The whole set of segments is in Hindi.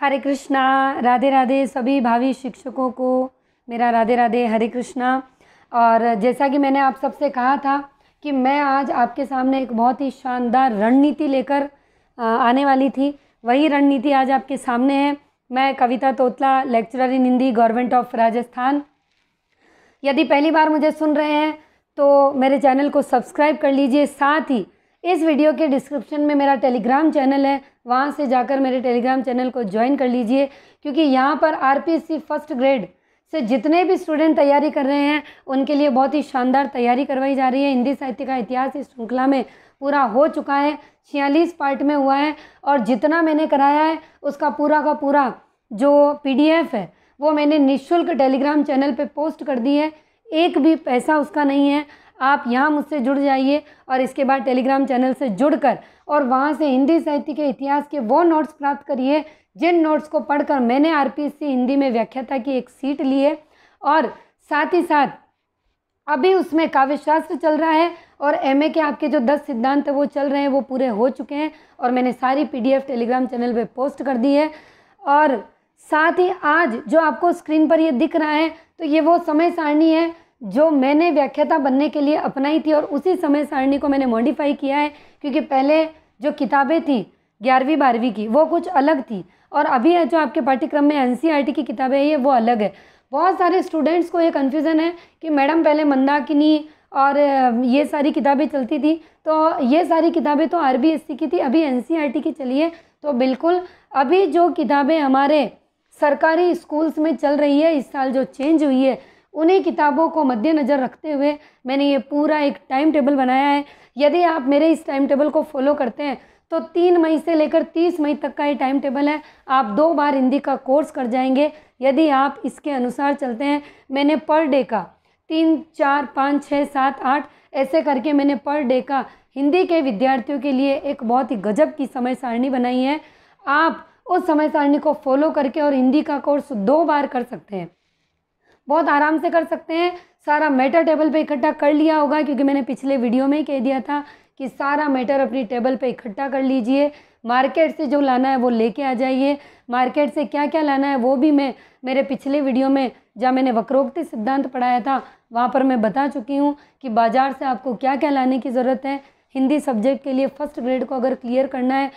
हरे कृष्णा राधे राधे सभी भावी शिक्षकों को मेरा राधे राधे हरे कृष्णा और जैसा कि मैंने आप सबसे कहा था कि मैं आज आपके सामने एक बहुत ही शानदार रणनीति लेकर आने वाली थी वही रणनीति आज आपके सामने है मैं Kavita Totla lecturer in Hindi government of Rajasthan यदि पहली बार मुझे सुन रहे हैं तो मेरे चैनल को सब्सक्राइब कर लीजिए साथ ही इस वीडियो के डिस्क्रिप्शन में मेरा टेलीग्राम चैनल है वहाँ से जाकर मेरे टेलीग्राम चैनल को ज्वाइन कर लीजिए क्योंकि यहाँ पर आर फर्स्ट ग्रेड से जितने भी स्टूडेंट तैयारी कर रहे हैं उनके लिए बहुत ही शानदार तैयारी करवाई जा रही है हिंदी साहित्य का इतिहास इस श्रृंखला में पूरा हो चुका है छियालीस पार्ट में हुआ है और जितना मैंने कराया है उसका पूरा का पूरा जो पीडीएफ है वो मैंने निःशुल्क टेलीग्राम चैनल पे पोस्ट कर दी है एक भी पैसा उसका नहीं है आप यहाँ मुझसे जुड़ जाइए और इसके बाद टेलीग्राम चैनल से जुड़ और वहाँ से हिंदी साहित्य के इतिहास के वो नोट्स प्राप्त करिए जिन नोट्स को पढ़कर मैंने आर हिंदी में व्याख्याता की एक सीट ली है और साथ ही साथ अभी उसमें काव्य शास्त्र चल रहा है और एमए के आपके जो दस सिद्धांत वो चल रहे हैं वो पूरे हो चुके हैं और मैंने सारी पीडीएफ टेलीग्राम चैनल पे पोस्ट कर दी है और साथ ही आज जो आपको स्क्रीन पर ये दिख रहा है तो ये वो समय सारणी है जो मैंने व्याख्याता बनने के लिए अपनाई थी और उसी समय सारणी को मैंने मॉडिफाई किया है क्योंकि पहले जो किताबें थी ग्यारहवीं बारहवीं की वो कुछ अलग थी और अभी जो आपके पाठ्यक्रम में एन e की किताबें है वो अलग है बहुत सारे स्टूडेंट्स को ये कन्फ्यूज़न है कि मैडम पहले मंदाकिनी और ये सारी किताबें चलती थी तो ये सारी किताबें तो आर की थी अभी एन e की चली है तो बिल्कुल अभी जो किताबें हमारे सरकारी स्कूल्स में चल रही है इस साल जो चेंज हुई है उन्हीं किताबों को मद्देनज़र रखते हुए मैंने ये पूरा एक टाइम टेबल बनाया है यदि आप मेरे इस टाइम टेबल को फॉलो करते हैं तो तीन मई से लेकर तीस मई तक का ये टाइम टेबल है आप दो बार हिंदी का कोर्स कर जाएंगे यदि आप इसके अनुसार चलते हैं मैंने पर डे का तीन चार पाँच छः सात आठ ऐसे करके मैंने पर डे का हिंदी के विद्यार्थियों के लिए एक बहुत ही गजब की समय सारणी बनाई है आप उस समय सारणी को फॉलो करके और हिंदी का कोर्स दो बार कर सकते हैं बहुत आराम से कर सकते हैं सारा मैटर टेबल पे इकट्ठा कर लिया होगा क्योंकि मैंने पिछले वीडियो में ही कह दिया था कि सारा मैटर अपनी टेबल पे इकट्ठा कर लीजिए मार्केट से जो लाना है वो लेके आ जाइए मार्केट से क्या क्या लाना है वो भी मैं मेरे पिछले वीडियो में जहाँ मैंने वक्रोक्ति सिद्धांत पढ़ाया था वहाँ पर मैं बता चुकी हूँ कि बाज़ार से आपको क्या क्या लाने की ज़रूरत है हिंदी सब्जेक्ट के लिए फर्स्ट ग्रेड को अगर क्लियर करना है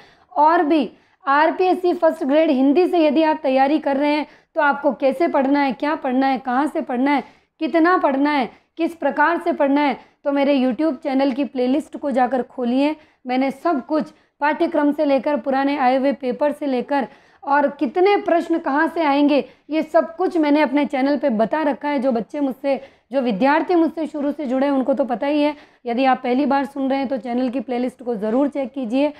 और भी आर फर्स्ट ग्रेड हिंदी से यदि आप तैयारी कर रहे हैं तो आपको कैसे पढ़ना है क्या पढ़ना है कहाँ से पढ़ना है कितना पढ़ना है किस प्रकार से पढ़ना है तो मेरे यूट्यूब चैनल की प्लेलिस्ट को जाकर खोलिए मैंने सब कुछ पाठ्यक्रम से लेकर पुराने आए हुए पेपर से लेकर और कितने प्रश्न कहाँ से आएंगे ये सब कुछ मैंने अपने चैनल पे बता रखा है जो बच्चे मुझसे जो विद्यार्थी मुझसे शुरू से जुड़े हैं उनको तो पता ही है यदि आप पहली बार सुन रहे हैं तो चैनल की प्लेलिस्ट को ज़रूर चेक कीजिए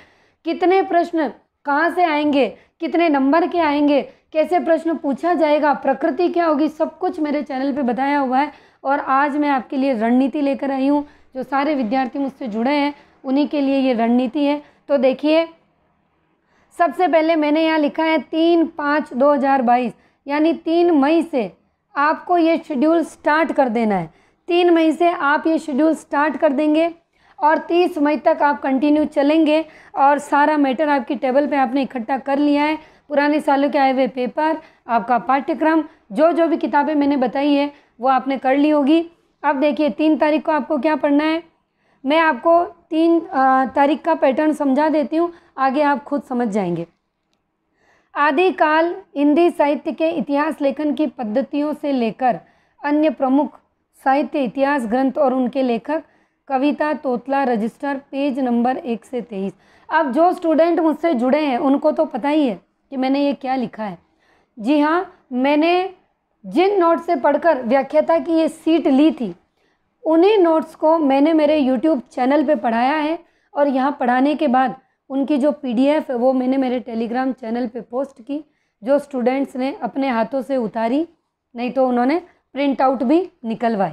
कितने प्रश्न कहाँ से आएंगे कितने नंबर के आएंगे कैसे प्रश्न पूछा जाएगा प्रकृति क्या होगी सब कुछ मेरे चैनल पे बताया हुआ है और आज मैं आपके लिए रणनीति लेकर आई हूँ जो सारे विद्यार्थी मुझसे जुड़े हैं उन्हीं के लिए ये रणनीति है तो देखिए सबसे पहले मैंने यहाँ लिखा है तीन पाँच दो हज़ार बाईस यानी तीन मई से आपको ये शेड्यूल स्टार्ट कर देना है तीन मई से आप ये शेड्यूल स्टार्ट कर देंगे और 30 मई तक आप कंटिन्यू चलेंगे और सारा मैटर आपकी टेबल पे आपने इकट्ठा कर लिया है पुराने सालों के आए हुए पेपर आपका पाठ्यक्रम जो जो भी किताबें मैंने बताई है वो आपने कर ली होगी अब देखिए तीन तारीख को आपको क्या पढ़ना है मैं आपको तीन तारीख का पैटर्न समझा देती हूँ आगे आप खुद समझ जाएंगे आदिकाल हिंदी साहित्य के इतिहास लेखन की पद्धतियों से लेकर अन्य प्रमुख साहित्य इतिहास ग्रंथ और उनके लेखक Kavita Totla register page number एक से तेईस अब जो स्टूडेंट मुझसे जुड़े हैं उनको तो पता ही है कि मैंने ये क्या लिखा है जी हाँ मैंने जिन नोट्स से पढ़कर व्याख्याता की ये सीट ली थी उन्हीं नोट्स को मैंने मेरे यूट्यूब चैनल पे पढ़ाया है और यहाँ पढ़ाने के बाद उनकी जो पीडीएफ है वो मैंने मेरे टेलीग्राम चैनल पे पोस्ट की जो स्टूडेंट्स ने अपने हाथों से उतारी नहीं तो उन्होंने प्रिंट आउट भी निकलवाई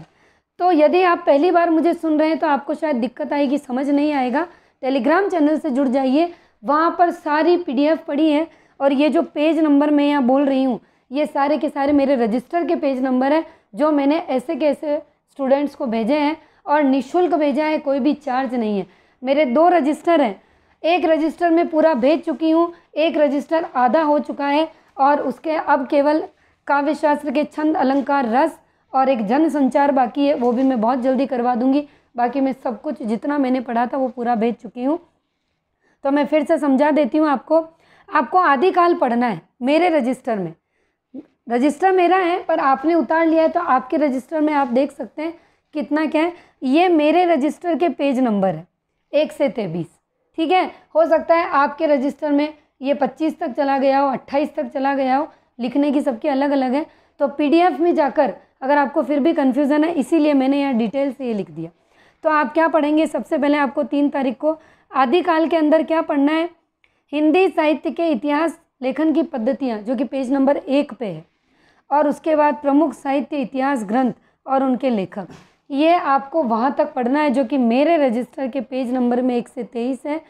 तो यदि आप पहली बार मुझे सुन रहे हैं तो आपको शायद दिक्कत आएगी समझ नहीं आएगा टेलीग्राम चैनल से जुड़ जाइए वहाँ पर सारी पी पड़ी है और ये जो पेज नंबर मैं यहाँ बोल रही हूँ ये सारे के सारे मेरे रजिस्टर के पेज नंबर है जो मैंने ऐसे के ऐसे स्टूडेंट्स को भेजे हैं और निशुल्क भेजा है कोई भी चार्ज नहीं है मेरे दो रजिस्टर हैं एक रजिस्टर में पूरा भेज चुकी हूँ एक रजिस्टर आधा हो चुका है और उसके अब केवल काव्यशास्त्र के छंद अलंकार रस और एक जन संचार बाकी है वो भी मैं बहुत जल्दी करवा दूंगी बाकी मैं सब कुछ जितना मैंने पढ़ा था वो पूरा भेज चुकी हूँ तो मैं फिर से समझा देती हूँ आपको आपको आदिकाल पढ़ना है मेरे रजिस्टर में रजिस्टर मेरा है पर आपने उतार लिया है तो आपके रजिस्टर में आप देख सकते हैं कितना क्या है ये मेरे रजिस्टर के पेज नंबर है एक से तेबीस ठीक है हो सकता है आपके रजिस्टर में ये पच्चीस तक चला गया हो अट्ठाईस तक चला गया हो लिखने की सबकी अलग अलग है तो पीडीएफ में जाकर अगर आपको फिर भी कन्फ्यूज़न है इसीलिए मैंने यहाँ डिटेल से ये लिख दिया तो आप क्या पढ़ेंगे सबसे पहले आपको तीन तारीख को आदिकाल के अंदर क्या पढ़ना है हिंदी साहित्य के इतिहास लेखन की पद्धतियाँ जो कि पेज नंबर एक पे है और उसके बाद प्रमुख साहित्य इतिहास ग्रंथ और उनके लेखक ये आपको वहाँ तक पढ़ना है जो कि मेरे रजिस्टर के पेज नंबर में एक से तेईस है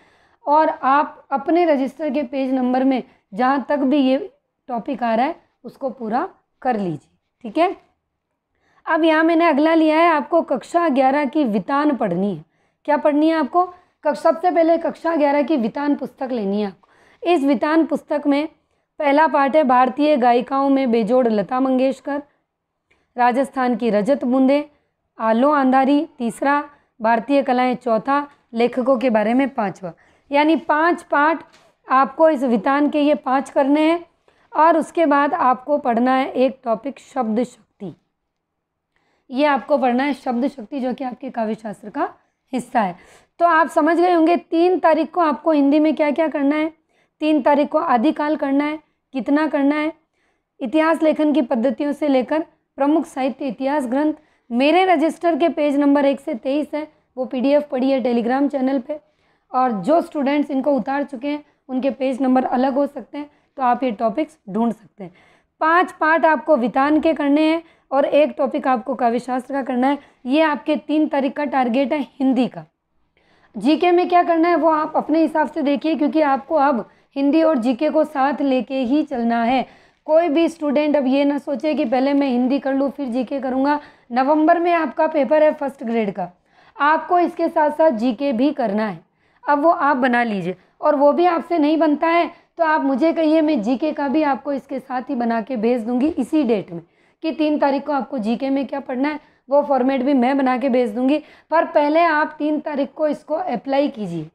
और आप अपने रजिस्टर के पेज नंबर में जहाँ तक भी ये टॉपिक आ रहा है उसको पूरा कर लीजिए ठीक है अब यहाँ मैंने अगला लिया है आपको कक्षा ग्यारह की वितान पढ़नी है क्या पढ़नी है आपको सबसे पहले कक्षा ग्यारह की वितान पुस्तक लेनी है आपको इस वितान पुस्तक में पहला पाठ है भारतीय गायिकाओं में बेजोड़ लता मंगेशकर राजस्थान की रजत बूंदे आलो अंधारी तीसरा भारतीय कलाएं चौथा लेखकों के बारे में पांचवा यानी पांच पाठ आपको इस वितान के ये पांच करने हैं और उसके बाद आपको पढ़ना है एक टॉपिक शब्द शक्ति ये आपको पढ़ना है शब्द शक्ति जो कि आपके काव्य शास्त्र का हिस्सा है तो आप समझ गए होंगे तीन तारीख को आपको हिंदी में क्या क्या करना है तीन तारीख को आदिकाल करना है कितना करना है इतिहास लेखन की पद्धतियों से लेकर प्रमुख साहित्य इतिहास ग्रंथ मेरे रजिस्टर के पेज नंबर एक से तेईस है वो पीडीएफ पढ़ी है टेलीग्राम चैनल पे और जो स्टूडेंट्स इनको उतार चुके हैं उनके पेज नंबर अलग हो सकते हैं तो आप ये टॉपिक्स ढूंढ सकते हैं पांच पार्ट आपको वितान के करने हैं और एक टॉपिक आपको काव्य शास्त्र का करना है ये आपके तीन तारीख का टारगेट है हिंदी का जीके में क्या करना है वो आप अपने हिसाब से देखिए क्योंकि आपको अब हिंदी और जीके को साथ लेके ही चलना है कोई भी स्टूडेंट अब ये ना सोचे कि पहले मैं हिंदी कर लूँ फिर जीके करूँगा नवंबर में आपका पेपर है फर्स्ट ग्रेड का आपको इसके साथ साथ जीके भी करना है अब वो आप बना लीजिए और वो भी आपसे नहीं बनता है तो आप मुझे कहिए मैं जीके का भी आपको इसके साथ ही बना के भेज दूंगी इसी डेट में कि तीन तारीख को आपको जीके में क्या पढ़ना है वो फॉर्मेट भी मैं बना के भेज दूंगी पर पहले आप तीन तारीख को इसको अप्लाई कीजिए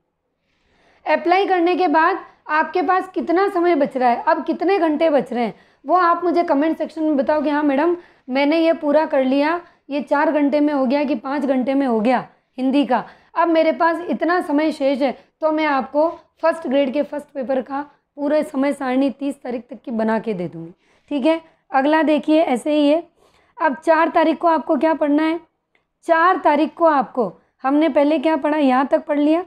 अप्लाई करने के बाद आपके पास कितना समय बच रहा है अब कितने घंटे बच रहे हैं वो आप मुझे कमेंट सेक्शन में बताओ कि हाँ मैडम मैंने ये पूरा कर लिया ये चार घंटे में हो गया कि पाँच घंटे में हो गया हिंदी का अब मेरे पास इतना समय शेष है तो मैं आपको फर्स्ट ग्रेड के फर्स्ट पेपर का पूरे समय सारणी तीस तारीख तक की बना के दे दूँगी ठीक है अगला देखिए ऐसे ही है अब चार तारीख को आपको क्या पढ़ना है चार तारीख को आपको हमने पहले क्या पढ़ा यहाँ तक पढ़ लिया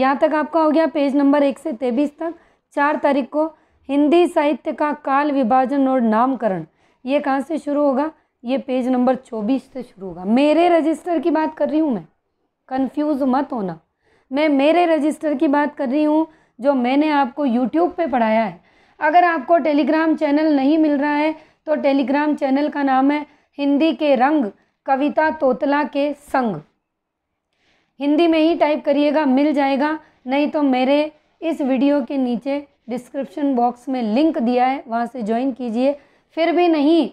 यहाँ तक आपका हो गया पेज नंबर एक से तेईस तक चार तारीख को हिंदी साहित्य का काल विभाजन और नामकरण ये कहाँ से शुरू होगा ये पेज नंबर चौबीस से शुरू होगा मेरे रजिस्टर की बात कर रही हूँ मैं कन्फ्यूज मत होना मैं मेरे रजिस्टर की बात कर रही हूँ जो मैंने आपको यूट्यूब पे पढ़ाया है अगर आपको टेलीग्राम चैनल नहीं मिल रहा है तो टेलीग्राम चैनल का नाम है हिंदी के रंग कविता तोतला के संग हिंदी में ही टाइप करिएगा मिल जाएगा नहीं तो मेरे इस वीडियो के नीचे डिस्क्रिप्शन बॉक्स में लिंक दिया है वहाँ से ज्वाइन कीजिए फिर भी नहीं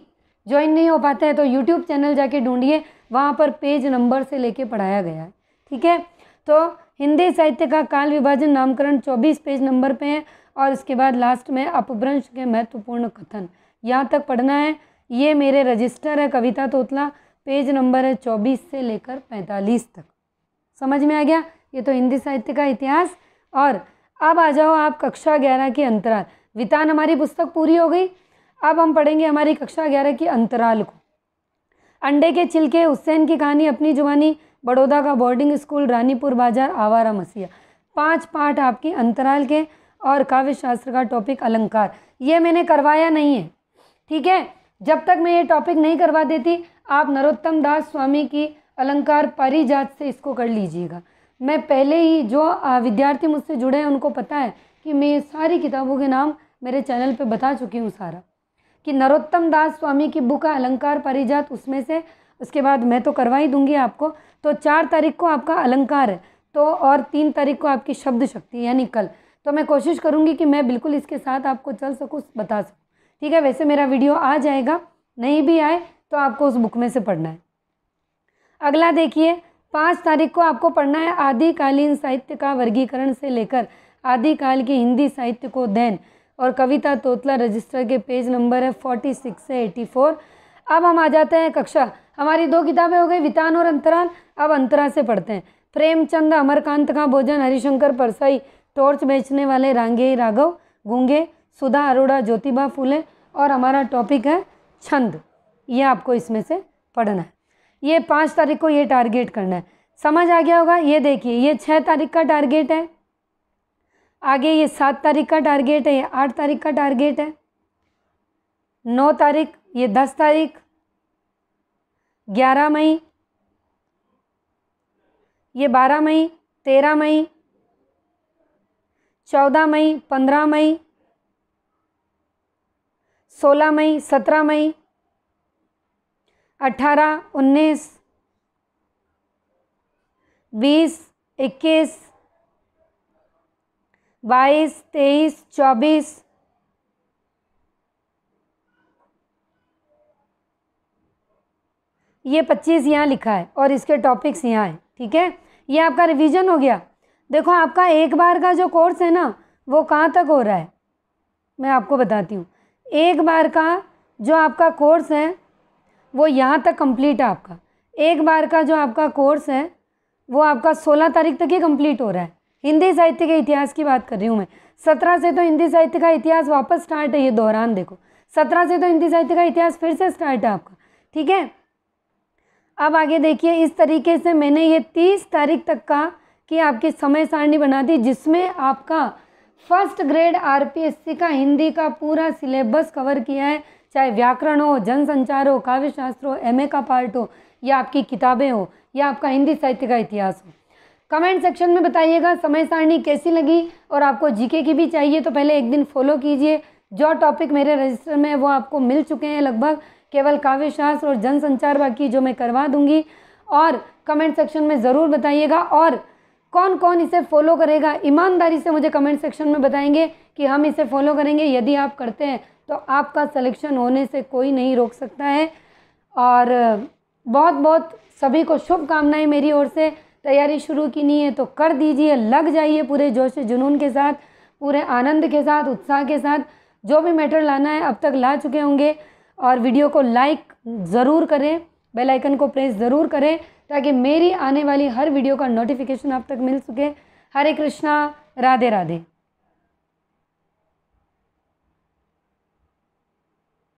ज्वाइन नहीं हो पाता है तो यूट्यूब चैनल जाके ढूंढिए वहाँ पर पेज नंबर से लेके पढ़ाया गया है ठीक है तो हिंदी साहित्य का काल विभाजन नामकरण चौबीस पेज नंबर पे है और इसके बाद लास्ट में अपभ्रंश के महत्वपूर्ण कथन यहाँ तक पढ़ना है ये मेरे रजिस्टर है कविता तोतला पेज नंबर है चौबीस से लेकर पैंतालीस तक समझ में आ गया ये तो हिंदी साहित्य का इतिहास और अब आ जाओ आप कक्षा ग्यारह के अंतराल वितान हमारी पुस्तक पूरी हो गई अब हम पढ़ेंगे हमारी कक्षा ग्यारह की अंतराल को अंडे के छिलके हुसैन की कहानी अपनी जुबानी बड़ौदा का बोर्डिंग स्कूल रानीपुर बाजार आवारा मसीहा पांच पाठ आपकी अंतराल के और काव्य शास्त्र का टॉपिक अलंकार ये मैंने करवाया नहीं है ठीक है जब तक मैं ये टॉपिक नहीं करवा देती आप नरोत्तम दास स्वामी की अलंकार परिजात से इसको कर लीजिएगा मैं पहले ही जो विद्यार्थी मुझसे जुड़े हैं उनको पता है कि मैं सारी किताबों के नाम मेरे चैनल पे बता चुकी हूँ सारा कि नरोत्तम दास स्वामी की बुक है अलंकार परिजात उसमें से उसके बाद मैं तो करवा ही दूंगी आपको तो चार तारीख को आपका अलंकार है तो और तीन तारीख को आपकी शब्द शक्ति यानी कल तो मैं कोशिश करूँगी कि मैं बिल्कुल इसके साथ आपको चल सकूँ बता सकूँ ठीक है वैसे मेरा वीडियो आ जाएगा नहीं भी आए तो आपको उस बुक में से पढ़ना है अगला देखिए पाँच तारीख को आपको पढ़ना है आदिकालीन साहित्य का वर्गीकरण से लेकर आदिकाल के हिंदी साहित्य को दैन और कविता तोतला रजिस्टर के पेज नंबर है फोर्टी सिक्स से एटी फोर अब हम आ जाते हैं कक्षा हमारी दो किताबें हो गई वितान और अंतराल अब अंतरा से पढ़ते हैं प्रेमचंद अमरकांत का भोजन हरिशंकर परसाई टॉर्च बेचने वाले रांगे राघव गूंगे सुधा अरोड़ा ज्योतिबा फूले और हमारा टॉपिक है छंद ये आपको इसमें से पढ़ना है ये पाँच तारीख को ये टारगेट करना है समझ आ गया होगा ये देखिए ये छः तारीख का टारगेट है आगे ये सात तारीख का टारगेट है ये आठ तारीख का टारगेट है नौ तारीख ये दस तारीख ग्यारह मई ये बारह मई तेरह मई चौदह मई पंद्रह मई सोलह मई सत्रह मई अठारह उन्नीस बीस इक्कीस बाईस तेईस चौबीस ये पच्चीस यहाँ लिखा है और इसके टॉपिक्स यहाँ है ठीक है ये आपका रिवीजन हो गया देखो आपका एक बार का जो कोर्स है ना वो कहाँ तक हो रहा है मैं आपको बताती हूँ एक बार का जो आपका कोर्स है वो यहाँ तक कंप्लीट है आपका एक बार का जो आपका कोर्स है वो आपका सोलह तारीख तक ही कंप्लीट हो रहा है हिंदी साहित्य के इतिहास की बात कर रही हूँ मैं सत्रह से तो हिंदी साहित्य का इतिहास वापस स्टार्ट है ये दौरान देखो सत्रह से तो हिंदी साहित्य का इतिहास फिर से स्टार्ट है आपका ठीक है अब आगे देखिए इस तरीके से मैंने ये तीस तारीख तक का कि आपकी समय सारणी बना दी जिसमें आपका फर्स्ट ग्रेड आरपीएससी का हिंदी का पूरा सिलेबस कवर किया है चाहे व्याकरण हो जनसंचार हो काव्य शास्त्र हो एम का पार्ट हो या आपकी किताबें हो या आपका हिंदी साहित्य का इतिहास हो कमेंट सेक्शन में बताइएगा समय सारणी कैसी लगी और आपको जीके की भी चाहिए तो पहले एक दिन फॉलो कीजिए जो टॉपिक मेरे रजिस्टर में वो आपको मिल चुके हैं लगभग केवल काव्य शास्त्र और जनसंचार बाकी जो मैं करवा दूंगी और कमेंट सेक्शन में ज़रूर बताइएगा और कौन कौन इसे फॉलो करेगा ईमानदारी से मुझे कमेंट सेक्शन में बताएंगे कि हम इसे फॉलो करेंगे यदि आप करते हैं तो आपका सलेक्शन होने से कोई नहीं रोक सकता है और बहुत बहुत सभी को शुभकामनाएँ मेरी ओर से तैयारी शुरू की नहीं है तो कर दीजिए लग जाइए पूरे जोश जुनून के साथ पूरे आनंद के साथ उत्साह के साथ जो भी मैटर लाना है अब तक ला चुके होंगे और वीडियो को लाइक ज़रूर करें बेल आइकन को प्रेस ज़रूर करें ताकि मेरी आने वाली हर वीडियो का नोटिफिकेशन आप तक मिल सके हरे कृष्णा राधे राधे